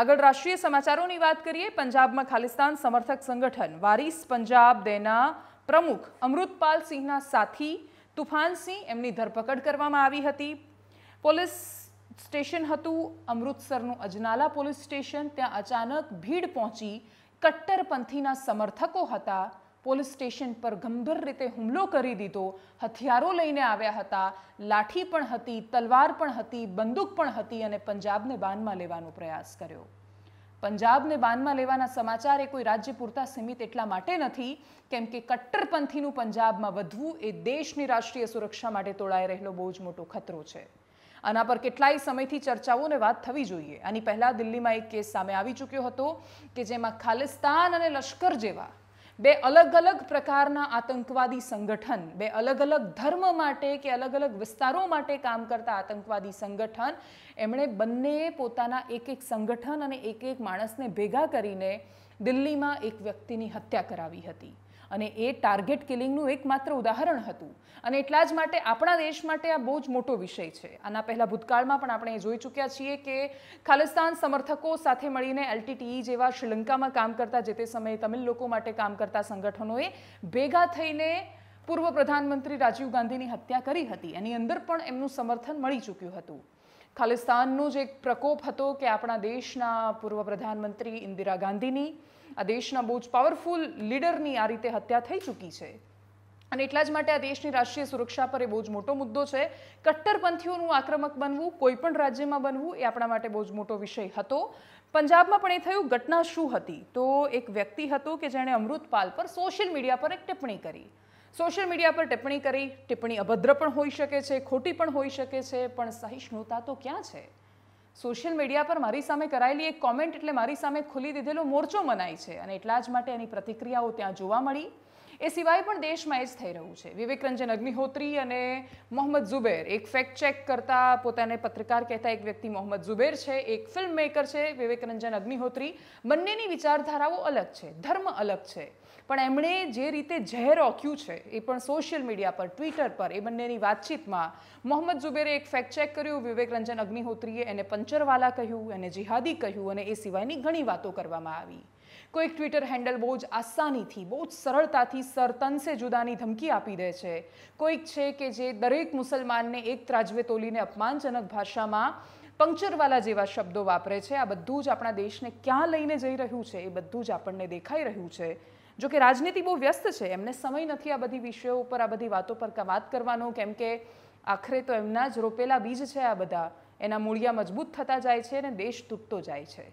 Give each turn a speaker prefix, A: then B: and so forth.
A: આગળ રાષ્ટ્રીય સમાચારોની વાત કરીએ પંજાબમાં ખાલિસ્તાન સમર્થક સંગઠન વારીસ પંજાબ દેના પ્રમુખ અમૃતપાલ સિંહના સાથી તુફાનસિંહ એમની ધરપકડ કરવામાં આવી હતી પોલીસ સ્ટેશન હતું અમૃતસરનું અજનાલા પોલીસ સ્ટેશન ત્યાં અચાનક ભીડ પહોંચી કટ્ટરપંથીના સમર્થકો હતા પોલીસ સ્ટેશન પર ગંભીર રીતે હુમલો કરી દીધો હથિયારો લઈને આવ્યા હતા લાઠી પણ હતી તલવાર પણ હતી બંદૂક પણ હતી અને પંજાબને બાનમાં લેવાનો પ્રયાસ કર્યો પંજાબને બાનમાં લેવાના સમાચાર એ કોઈ રાજ્ય પૂરતા સીમિત એટલા માટે નથી કેમ કે કટ્ટરપંથીનું પંજાબમાં વધવું એ દેશની રાષ્ટ્રીય સુરક્ષા માટે તોળાઈ રહેલો બહુ જ મોટો ખતરો છે આના પર કેટલાય સમયથી ચર્ચાઓ અને વાત થવી જોઈએ આની પહેલાં દિલ્હીમાં એક કેસ સામે આવી ચૂક્યો હતો કે જેમાં ખાલિસ્તાન અને લશ્કર જેવા બે અલગ અલગ પ્રકારના આતંકવાદી સંગઠન બે અલગ અલગ ધર્મ માટે કે અલગ અલગ વિસ્તારો માટે કામ કરતા આતંકવાદી સંગઠન એમણે બંને પોતાના એક એક સંગઠન અને એક એક માણસને ભેગા કરીને દિલ્હીમાં એક વ્યક્તિની હત્યા કરાવી હતી અને એ ટાર્ગેટ કિલિંગનું એકમાત્ર ઉદાહરણ હતું અને એટલા જ માટે આપણા દેશ માટે આ બહુ જ મોટો વિષય છે આના પહેલાં ભૂતકાળમાં પણ આપણે જોઈ ચૂક્યા છીએ કે ખાલિસ્તાન સમર્થકો સાથે મળીને એલટીટીઈ જેવા શ્રીલંકામાં કામ કરતા જે તે સમયે તમિલ લોકો માટે કામ કરતા સંગઠનોએ ભેગા થઈને પૂર્વ પ્રધાનમંત્રી રાજીવ ગાંધીની હત્યા કરી હતી એની અંદર પણ એમનું સમર્થન મળી ચૂક્યું હતું ખાલિસ્તાનનો જે પ્રકોપ હતો કે આપણા દેશના પૂર્વ પ્રધાનમંત્રી ઇન્દિરા ગાંધીની આ દેશના બહુ જ પાવરફુલ લીડરની આ રીતે હત્યા થઈ ચૂકી છે અને એટલા જ માટે આ દેશની રાષ્ટ્રીય સુરક્ષા પર એ બહુ જ મોટો મુદ્દો છે કટ્ટરપંથીઓનું આક્રમક બનવું કોઈપણ રાજ્યમાં બનવું એ આપણા માટે બહુ જ મોટો વિષય હતો પંજાબમાં પણ એ થયું ઘટના શું હતી તો એક વ્યક્તિ હતો કે જેણે અમૃતપાલ પર સોશિયલ મીડિયા પર એક ટિપ્પણી કરી સોશિયલ મીડિયા પર ટિપ્પણી કરી ટિપ્પણી અભદ્ર પણ હોઈ શકે છે ખોટી પણ હોઈ શકે છે પણ સહિષ્ણુતા તો ક્યાં છે સોશિયલ મીડિયા પર મારી સામે કરાયેલી એક કોમેન્ટ એટલે મારી સામે ખુલી દીધેલો મોરચો મનાય છે અને એટલા જ માટે એની પ્રતિક્રિયાઓ ત્યાં જોવા મળી એ સિવાય પણ દેશમાં એ જ થઈ રહ્યું છે વિવેકરંજન અગ્નિહોત્રી અને મોહમ્મદ ઝુબેર એક ફેક્ટ ચેક કરતા પોતાને પત્રકાર કહેતા એક વ્યક્તિ મોહમ્મદ ઝુબેર છે એક ફિલ્મ મેકર છે વિવેકરંજન અગ્નિહોત્રી બંનેની વિચારધારાઓ અલગ છે ધર્મ અલગ છે પણ એમણે જે રીતે ઝેર ઓક્યું છે એ પણ સોશિયલ મીડિયા પર ટ્વિટર પર એ બંનેની વાતચીતમાં મોહમ્મદ ઝુબેરે એક ફેક્ટ ચેક કર્યું વિવેકરંજન અગ્નિહોત્રીએ એને પંચરવાલા કહ્યું એને જિહાદી કહ્યું અને એ સિવાયની ઘણી વાતો કરવામાં આવી કોઈક ટ્વિટર હેન્ડલ બહુ જ આસાનીથી બહુ જ સરળતાથી સરતનસે જુદાની ધમકી આપી દે છે કોઈક છે કે જે દરેક મુસલમાનને એક ત્રાજવે તોલીને અપમાનજનક ભાષામાં પંક્ચરવાલા જેવા શબ્દો વાપરે છે આ બધું જ આપણા દેશને ક્યાં લઈને જઈ રહ્યું છે એ બધું જ આપણને દેખાઈ રહ્યું છે જો કે રાજનીતિ બહુ વ્યસ્ત છે એમને સમય નથી આ બધી વિષયો ઉપર આ બધી વાતો પર વાત કરવાનો કેમ કે આખરે તો એમના જ રોપેલા બીજ છે આ બધા એના મૂળિયા મજબૂત થતા જાય છે અને દેશ તૂટતો જાય છે